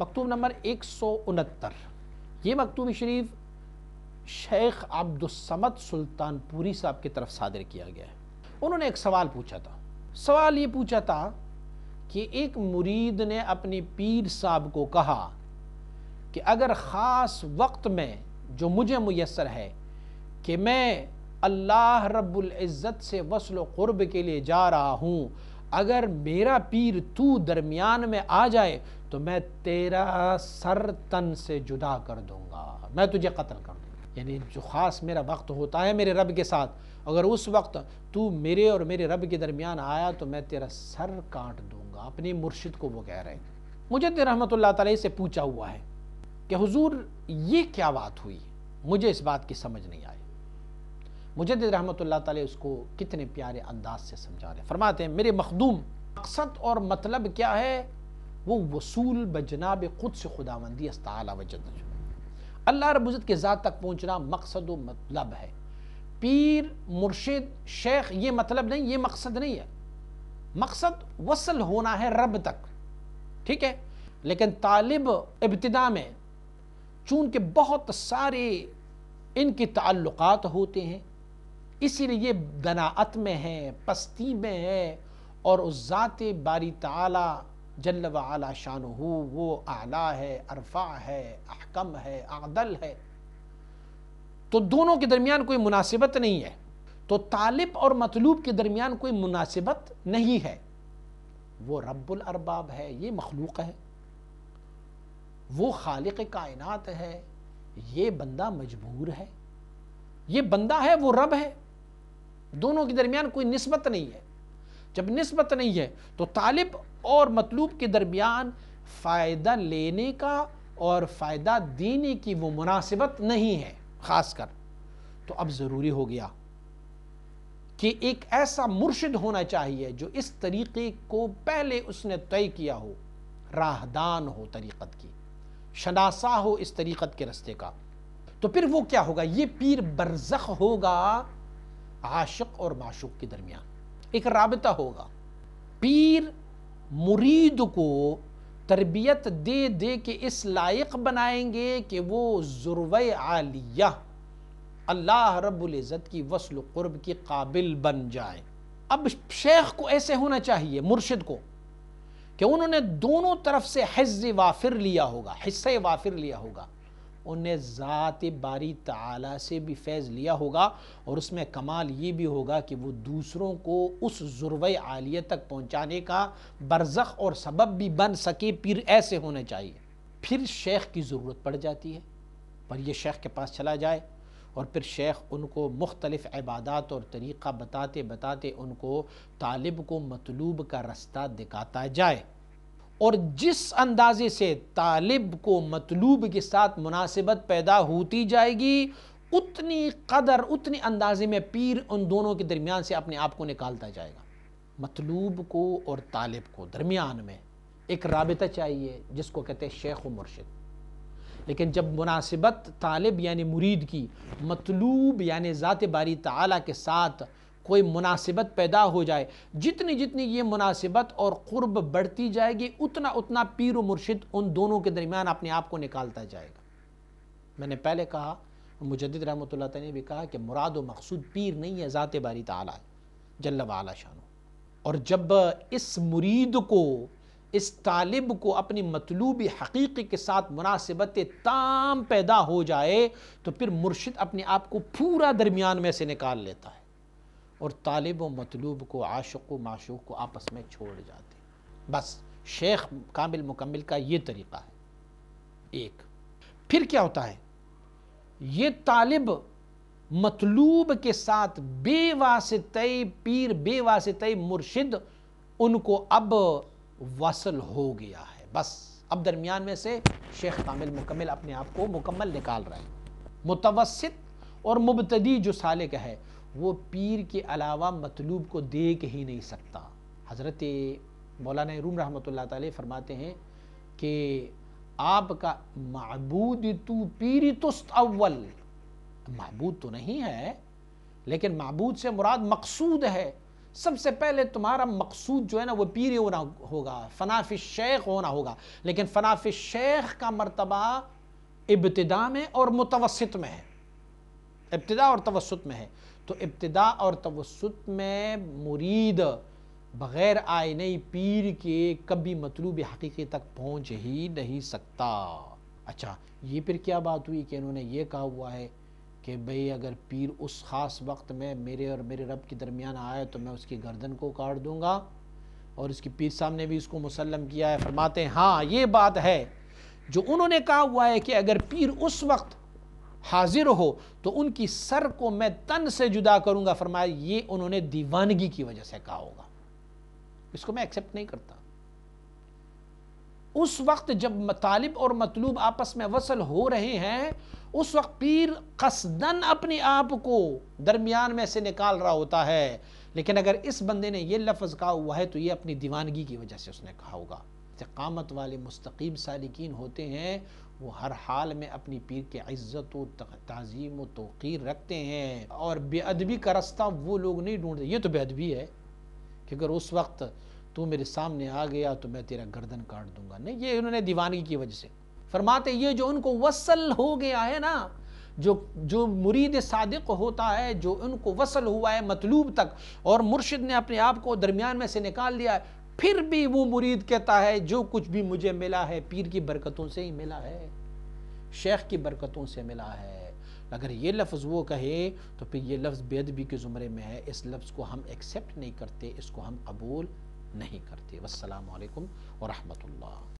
मकतूब number एक सौ उनहत्तर ये मकतूब शरीफ शेख अब्दुलसमद सुल्तानपुरी साहब की तरफ सादर किया गया है उन्होंने एक सवाल पूछा था सवाल ये पूछा था कि एक मुरीद ने अपने पीर साहब को कहा कि अगर ख़ास वक्त में जो मुझे मैसर है कि मैं अल्लाह रब्ज़त से वसल क़ुरब के लिए जा रहा हूँ अगर मेरा पीर तू दरमियान में आ जाए तो मैं तेरा सर तन से जुदा कर दूंगा मैं तुझे कत्ल कर दूँगा यानी जो ख़ास मेरा वक्त होता है मेरे रब के साथ अगर उस वक्त तू मेरे और मेरे रब के दरमियान आया तो मैं तेरा सर काट दूंगा अपने मुर्शिद को वो कह रहे हैं मुझे रहमत ला से पूछा हुआ है कि हुजूर ये क्या बात हुई मुझे इस बात की समझ नहीं आई मुझे रहमत ला उसको कितने प्यारे अंदाज से समझा रहे फरमाते हैं मेरे मखदूम मकसद और मतलब क्या है वो वसूल जनाब खुद से खुदावंदी वजद अल्लाह रबुज़त के ज़ात तक पहुँचना मकसद व मतलब है पीर मुर्शिद शेख ये मतलब नहीं ये मकसद नहीं है मकसद वसल होना है रब तक ठीक है लेकिन तालिब इब्तदा में चूँकि बहुत सारे इनके ताल्लुकात होते हैं इसीलिए ये दनाअत में है पस्ती में है और उस बारी ताला जल्ल व आला शान हो वो आला है अरफा है अहकम है आदल है तो दोनों के दरमियान कोई मुनासिबत नहीं है तो तालिब और मतलूब के दरमियान कोई मुनासिबत नहीं है वो रब्बुल अरबाब है ये मखलूक है वो खालिक कायनात है ये बंदा मजबूर है ये बंदा है वो रब है दोनों के दरमियान कोई नस्बत नहीं है जब नस्बत नहीं है तो तालिब और मतलूब के दरमियान फ़ायदा लेने का और फ़ायदा देने की वो मुनासिबत नहीं है ख़ास कर तो अब ज़रूरी हो गया कि एक ऐसा मुर्शद होना चाहिए जो इस तरीक़े को पहले उसने तय किया हो राहदान हो तरीक़त की शनासा हो इस तरीक़त के रस्ते का तो फिर वो क्या होगा ये पीर बरज़ख होगा आशिक और माशूक के दरमियान एक रबता होगा पीर मुरीद को तरबियत दे दे के इस लायक बनाएंगे कि वो जुर्व आलिया अल्लाह रब्ज़त की वसल क़ुरब के काबिल बन जाए अब शेख को ऐसे होना चाहिए मुर्शद को कि उन्होंने दोनों तरफ से हज़ वाफिर लिया होगा हिस्से वाफिर लिया होगा उनने ज़ात बारी ताला से भी फैज़ लिया होगा और उसमें कमाल ये भी होगा कि वो दूसरों को उस जुर्व आलिया तक पहुँचाने का बरज़ और सबब भी बन सके फिर ऐसे होने चाहिए फिर शेख की ज़रूरत पड़ जाती है पर यह शेख के पास चला जाए और फिर शेख उनको मुख्तलफ इबादत और तरीक़ा बताते बताते उनको तालिब को मतलूब का रास्ता दिखाता जाए और जिस अंदाजे से तालिब को मतलूब के साथ मुनासिबत पैदा होती जाएगी उतनी कदर उतने अंदाजे में पीर उन दोनों के दरमियान से अपने आप को निकालता जाएगा मतलूब को और तालिब को दरमियान में एक रबता चाहिए जिसको कहते हैं शेख व मुर्शद लेकिन जब मुनासिबत तालिब यानि मुरीद की मतलूब यानि ज़ात बारी ताली के साथ कोई मुनासिबत पैदा हो जाए जितनी जितनी ये मुनासिबत और क़ुरब बढ़ती जाएगी उतना उतना पीर मुर्शिद उन दोनों के दरमियान अपने आप को निकालता जाएगा मैंने पहले कहा मुजद रहमत ने भी कहा कि मुराद व मकसूद पीर नहीं है ज़ात बारी तला जल्ल वाला शानो और जब इस मुरीद को इस तालिब को अपनी मतलूब हकीकी के साथ मुनासिबत ताम पैदा हो जाए तो फिर मुर्शिद अपने आप को पूरा दरमियान में से निकाल लेता है और तालिब व मतलूब को आशुक व माशूक को आपस में छोड़ जाते बस शेख कामिल मुकम्मल का ये तरीक़ा है एक फिर क्या होता है ये तालिब मतलूब के साथ बेवासतई पीर बेवासतई मुर्शिद उनको अब वसल हो गया है बस अब दरमियान में से शेख कामिल मुकम्मल अपने आप को मुकम्मल निकाल रहा है मुतवसत और मुबतदी जो साले का है वो पीर के अलावा मतलूब को देख ही नहीं सकता हज़रत मौलाना रूम रहमत ला फरमाते हैं कि आपका महबूद तो पीरी तुस्त अव्वल महबूद तो नहीं है लेकिन महबूद से मुराद मकसूद है सबसे पहले तुम्हारा मकसूद जो है ना वो पीर होना होगा फ़नाफ़ शेख होना होगा लेकिन फ़नाफ़ शेख का मरतबा इब्तदा में और मुतवसत में है इब्तदा और तवसत में है तो इब्तदा और तवसत में मुरीद बग़ैर आयने पीर के कभी मतलूब हकीकी तक पहुँच ही नहीं सकता अच्छा ये फिर क्या बात हुई कि इन्होंने ये कहा हुआ है कि भाई अगर पीर उस ख़ास वक्त में मेरे और मेरे रब के दरमियान आया तो मैं उसकी गर्दन को काट दूँगा और उसकी पीर साहब ने भी उसको मुसलम किया है फरमाते हैं हाँ ये बात है जो उन्होंने कहा हुआ है कि अगर पीर उस वक्त हाजिर हो तो उनकी सर को मैं तन से जुदा करूंगा फरमाया ये उन्होंने दीवानगी की वजह से कहा होगा इसको मैं एक्सेप्ट नहीं करता उस वक्त जब मतालिब और मतलूब आपस में वसल हो रहे हैं उस वक्त पीर कसदन अपने आप को दरमियान में से निकाल रहा होता है लेकिन अगर इस बंदे ने यह लफ्ज़ कहा हुआ है तो यह अपनी दीवानगी की वजह से उसने कहा होगा इस्तकामत वाले मुस्तकीम सालिकीन होते हैं वो हर हाल में अपनी पीर के इज़्ज़त व तज़ीम व तोक़ीर रखते हैं और बेअदबी का रास्ता वो लोग नहीं ढूंढते ये तो बेअदबी है कि अगर उस वक्त तू मेरे सामने आ गया तो मैं तेरा गर्दन काट दूंगा नहीं ये उन्होंने दीवानगी की वजह से फरमाते ये जो उनको वसल हो गया है ना जो जो मुरीद सादिक होता है जो उनको वसल हुआ है मतलूब तक और मुर्शिद ने अपने आप को दरमियान में से निकाल दिया है फिर भी वो मुरीद कहता है जो कुछ भी मुझे मिला है पीर की बरकतों से ही मिला है शेख की बरकतों से मिला है अगर ये लफ्ज़ वो कहे तो फिर ये लफ्ज़ बेदबी के ज़ुमरे में है इस लफ्ज़ को हम एक्सेप्ट नहीं करते इसको हम कबूल नहीं करते वसलम वरहमल